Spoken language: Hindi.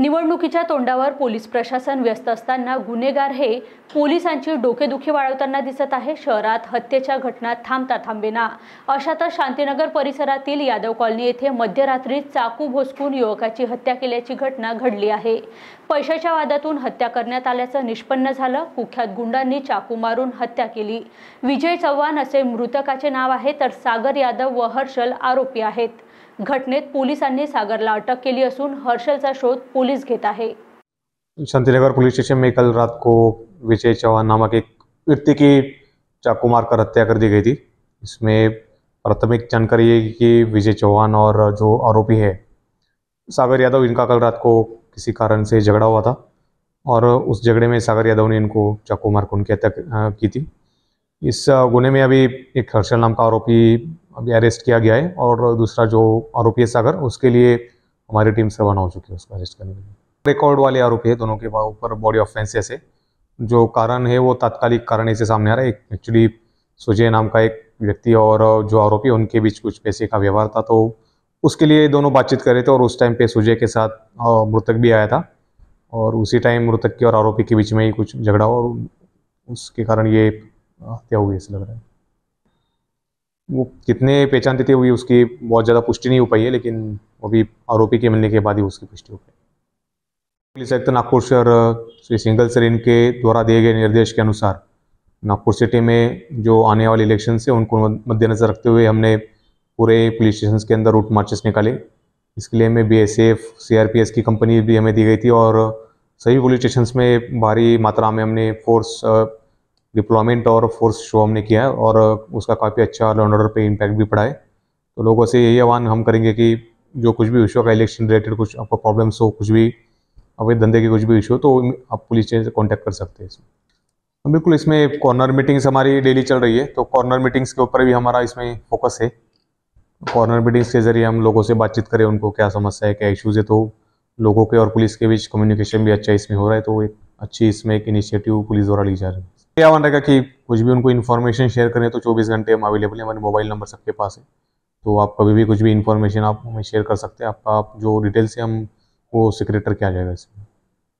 निवडणुकीच्या तोंडावर पोलीस प्रशासन व्यस्त असताना गुन्हेगार हे पोलिसांची डोकेदुखी वाढवताना दिसत आहे शहरात हत्येच्या घटना थांबता थांबेना अशातच शांतीनगर परिसरातील यादव कॉलनी येथे मध्यरात्री चाकू भोसकून युवकाची हत्या केल्याची घटना घडली आहे पैशाच्या वादातून हत्या करण्यात आल्याचं निष्पन्न झालं कुख्यात गुंडांनी चाकू मारून हत्या केली विजय चव्हाण असे मृतकाचे नाव आहे तर सागर यादव व हर्षल आरोपी आहेत घटनेत पोलिसांनी सागरला अटक लिए हर्षल का शोध पुलिस घर है शांतिनगर पुलिस स्टेशन में कल रात को विजय चौहान नामक एक व्यक्ति की चाकू मारकर हत्या कर दी गई थी इसमें प्राथमिक जानकारी है कि विजय चौहान और जो आरोपी है सागर यादव इनका कल रात को किसी कारण से झगड़ा हुआ था और उस झगड़े में सागर यादव ने इनको चाकू मारकर उनकी हत्या की थी इस गुने में अभी एक हर्षल नाम का आरोपी अभी अरेस्ट किया गया है और दूसरा जो आरोपी है सागर उसके लिए हमारी टीम से रवाना हो चुकी है उसको अरेस्ट करने के लिए रिकॉर्ड वाले आरोपी है दोनों के ऊपर बॉडी ऑफेंसेस है जो कारण है वो तात्कालिक कारण ऐसे सामने आ रहा है एक्चुअली सुजय नाम का एक व्यक्ति और जो आरोपी उनके बीच कुछ पैसे का व्यवहार था तो उसके लिए दोनों बातचीत कर रहे थे और उस टाइम पे सुजय के साथ मृतक भी आया था और उसी टाइम मृतक के और आरोपी के बीच में ही कुछ झगड़ा और उसके कारण ये हत्या हुई ऐसा लग रहा है वो कितने पहचानते थे हुई उसकी बहुत ज़्यादा पुष्टि नहीं हो पाई है लेकिन अभी आरोपी के मिलने के बाद ही उसकी पुष्टि हो पाई पुलिस आयुक्त नागपुर शहर श्री सिंगल सर इनके द्वारा दिए गए निर्देश के अनुसार नागपुर सिटी में जो आने वाले इलेक्शन है उनको मद्देनज़र रखते हुए हमने पूरे पुलिस स्टेशन के अंदर रूट मार्चेस निकाले इसके लिए हमें B S F C R P S की कंपनी भी हमें दी गई थी और सभी पुलिस स्टेशन में भारी मात्रा में हमने फोर्स डिप्लॉयमेंट और फोर्स शो हमने किया है और उसका काफ़ी अच्छा लॉन्ड ऑर्डर पर इम्पैक्ट भी पड़ा है तो लोगों से यही आह्वान हम करेंगे कि जो कुछ भी इशू का इलेक्शन रिलेटेड कुछ आपको प्रॉब्लम्स हो कुछ भी अवैध धंधे के कुछ भी इशू हो तो आप पुलिस स्टेशन से कॉन्टैक्ट कर सकते हैं इसमें तो बिल्कुल इसमें कॉर्नर मीटिंग्स हमारी डेली चल रही है तो कॉर्नर मीटिंग्स के ऊपर भी हमारा इसमें फोकस है कॉर्नर मीटिंग्स के जरिए हम लोगों से बातचीत करें उनको क्या समस्या है क्या इश्यूज़ है तो लोगों के और पुलिस के बीच कम्युनिकेशन भी अच्छा इसमें हो रहा है तो एक अच्छी इसमें एक इनिशिएटिव पुलिस द्वारा ली जा रही है क्या वन रहेगा कि कुछ भी उनको इन्फॉर्मेशन शेयर करें तो 24 घंटे हम अवेलेबल हैं हमारे मोबाइल नंबर सबके पास है तो आप कभी भी कुछ भी इन्फॉर्मेशन आप हमें शेयर कर सकते हैं आपका आप जो डिटेल्स है हम वो के आ जाएगा इसमें